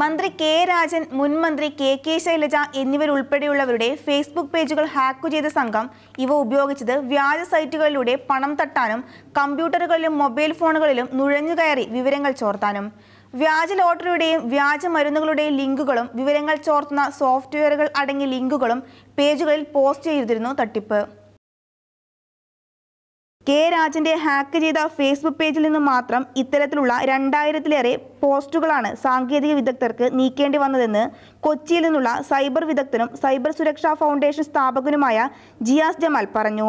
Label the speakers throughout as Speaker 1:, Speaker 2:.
Speaker 1: മന്ത്രി കെ രാജൻ മുൻ മന്ത്രി കെ കെ ശൈലജ എന്നിവരുൾപ്പെടെയുള്ളവരുടെ ഫേസ്ബുക്ക് പേജുകൾ ഹാക്ക് ചെയ്ത സംഘം ഇവ ഉപയോഗിച്ചത് വ്യാജ സൈറ്റുകളിലൂടെ പണം തട്ടാനും കമ്പ്യൂട്ടറുകളിലും മൊബൈൽ ഫോണുകളിലും നുഴഞ്ഞുകയറി വിവരങ്ങൾ ചോർത്താനും വ്യാജ ലോട്ടറിയുടെയും വ്യാജ മരുന്നുകളുടെയും ലിങ്കുകളും വിവരങ്ങൾ ചോർത്തുന്ന സോഫ്റ്റ്വെയറുകൾ അടങ്ങിയ ലിങ്കുകളും പേജുകളിൽ പോസ്റ്റ് ചെയ്തിരുന്നു തട്ടിപ്പ് കെ രാജന്റെ ഹാക്ക് ചെയ്ത ഫേസ്ബുക്ക് പേജിൽ നിന്ന് മാത്രം ഇത്തരത്തിലുള്ള രണ്ടായിരത്തിലേറെ പോസ്റ്റുകളാണ് സാങ്കേതിക വിദഗ്ധർക്ക് നീക്കേണ്ടി വന്നതെന്ന് കൊച്ചിയിൽ നിന്നുള്ള സൈബർ വിദഗ്ധനും സൈബർ സുരക്ഷാ ഫൗണ്ടേഷൻ സ്ഥാപകനുമായ ജിയാസ് ജമാൽ പറഞ്ഞു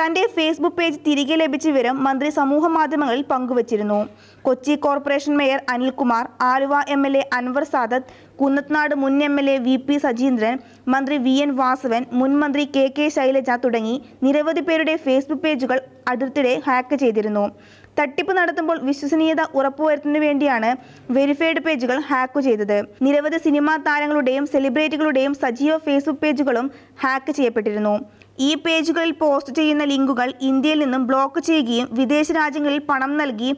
Speaker 1: തന്റെ ഫേസ്ബുക്ക് പേജ് തിരികെ ലഭിച്ച വിവരം മന്ത്രി സമൂഹ മാധ്യമങ്ങളിൽ പങ്കുവച്ചിരുന്നു Kochi corporation mayor Anilkumar Aluva M L A Anwar Sadath Kunnathunad മുൻ M L A V P Sajeendran മന്ത്രി വി എൻ വാസവൻ മുൻ മന്ത്രി കെ കെ ശൈലജ തുടങ്ങി നിരവധി പേരുടെ ഫേസ്ബുക്ക് പേജുകൾ അടുത്തിടെ ഹാക്ക് ചെയ്തിരുന്നു തട്ടിപ്പ് നടത്തുമ്പോൾ വിശ്വസനീയത ഉറപ്പുവരുത്തുന്നതിനു വേണ്ടിയാണ് വെരിഫൈഡ് പേജുകൾ ഹാക്ക് ചെയ്തത് നിരവധി സിനിമാ താരങ്ങളുടെയും സെലിബ്രിറ്റികളുടെയും സജീവ ഫേസ്ബുക്ക് പേജുകളും ഹാക്ക് ചെയ്യപ്പെട്ടിരുന്നു ഈ പേജുകളിൽ പോസ്റ്റ് ചെയ്യുന്ന ലിങ്കുകൾ ഇന്ത്യയിൽ നിന്നും ബ്ലോക്ക് ചെയ്യുകയും വിദേശ രാജ്യങ്ങളിൽ പണം നൽകി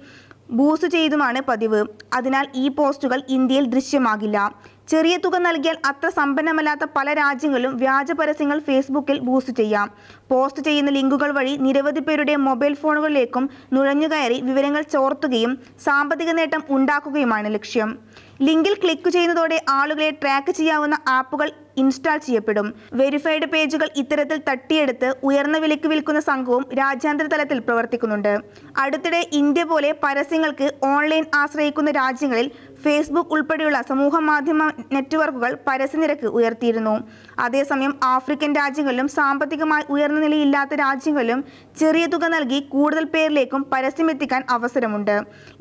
Speaker 1: ബൂസ്റ്റ് ചെയ്തുമാണ് പതിവ് അതിനാൽ ഈ പോസ്റ്റുകൾ ഇന്ത്യയിൽ ദൃശ്യമാകില്ല ചെറിയ തുക നൽകിയാൽ അത്ര സമ്പന്നമല്ലാത്ത പല രാജ്യങ്ങളിലും വ്യാജ പരസ്യങ്ങൾ ഫേസ്ബുക്കിൽ ബൂസ്റ്റ് ചെയ്യാം പോസ്റ്റ് ചെയ്യുന്ന ലിങ്കുകൾ വഴി നിരവധി പേരുടെ മൊബൈൽ ഫോണുകളിലേക്കും നുഴഞ്ഞുകയറി വിവരങ്ങൾ ചോർത്തുകയും സാമ്പത്തിക നേട്ടം ഉണ്ടാക്കുകയുമാണ് ലക്ഷ്യം ലിങ്കിൽ ക്ലിക്ക് ചെയ്യുന്നതോടെ ആളുകളെ ട്രാക്ക് ചെയ്യാവുന്ന ആപ്പുകൾ ഇൻസ്റ്റാൾ ചെയ്യപ്പെടും വെരിഫൈഡ് പേജുകൾ ഇത്തരത്തിൽ തട്ടിയെടുത്ത് ഉയർന്ന വിലയ്ക്ക് വിൽക്കുന്ന സംഘവും രാജ്യാന്തര തലത്തിൽ പ്രവർത്തിക്കുന്നുണ്ട് അടുത്തിടെ ഇന്ത്യ പോലെ പരസ്യങ്ങൾക്ക് ഓൺലൈൻ ആശ്രയിക്കുന്ന രാജ്യങ്ങളിൽ ഫേസ്ബുക്ക് ഉൾപ്പെടെയുള്ള സമൂഹ മാധ്യമ നെറ്റ്വർക്കുകൾ പരസ്യനിരക്ക് ഉയർത്തിയിരുന്നു അതേസമയം ആഫ്രിക്കൻ രാജ്യങ്ങളിലും സാമ്പത്തികമായി ഉയർന്ന നിലയില്ലാത്ത രാജ്യങ്ങളിലും ചെറിയ തുക നൽകി കൂടുതൽ പേരിലേക്കും പരസ്യമെത്തിക്കാൻ അവസരമുണ്ട്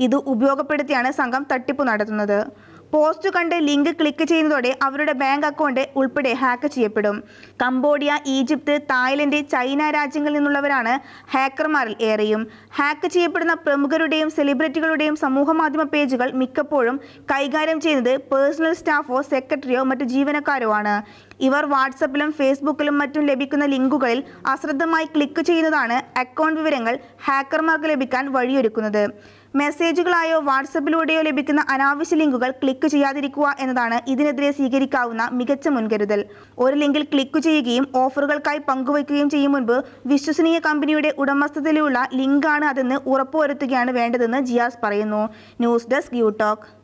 Speaker 1: ഇത് ഉപയോഗപ്പെടുത്തിയാണ് സംഘം തട്ടിപ്പ് നടത്തുന്നത് പോസ്റ്റ് കണ്ട് ലിങ്ക് ക്ലിക്ക് ചെയ്യുന്നതോടെ അവരുടെ ബാങ്ക് അക്കൗണ്ട് ഉൾപ്പെടെ ഹാക്ക് ചെയ്യപ്പെടും കംബോഡിയ ഈജിപ്ത് തായ്ലൻഡ് ചൈന രാജ്യങ്ങളിൽ നിന്നുള്ളവരാണ് ഹാക്കർമാരിൽ ഏറെയും ഹാക്ക് ചെയ്യപ്പെടുന്ന പ്രമുഖരുടെയും സെലിബ്രിറ്റികളുടെയും സമൂഹമാധ്യമ പേജുകൾ മിക്കപ്പോഴും കൈകാര്യം ചെയ്യുന്നത് പേഴ്സണൽ സ്റ്റാഫോ സെക്രട്ടറിയോ മറ്റ് ജീവനക്കാരോ ആണ് ഇവർ വാട്സപ്പിലും ഫേസ്ബുക്കിലും മറ്റും ലഭിക്കുന്ന ലിങ്കുകളിൽ അശ്രദ്ധമായി ക്ലിക്ക് ചെയ്യുന്നതാണ് അക്കൗണ്ട് വിവരങ്ങൾ ഹാക്കർമാർക്ക് ലഭിക്കാൻ വഴിയൊരുക്കുന്നത് മെസ്സേജുകളായോ വാട്സപ്പിലൂടെയോ ലഭിക്കുന്ന അനാവശ്യ ലിങ്കുകൾ ക്ലിക്ക് ചെയ്യാതിരിക്കുക എന്നതാണ് ഇതിനെതിരെ സ്വീകരിക്കാവുന്ന മികച്ച മുൻകരുതൽ ഒരു ലിങ്കിൽ ക്ലിക്ക് ചെയ്യുകയും ഓഫറുകൾക്കായി പങ്കുവയ്ക്കുകയും ചെയ്യും മുൻപ് വിശ്വസനീയ കമ്പനിയുടെ ഉടമസ്ഥതയിലുള്ള ലിങ്കാണ് അതെന്ന് ഉറപ്പുവരുത്തുകയാണ് വേണ്ടതെന്ന് ജിയാസ് പറയുന്നു ന്യൂസ് ഡെസ്ക് യൂടോക്ക്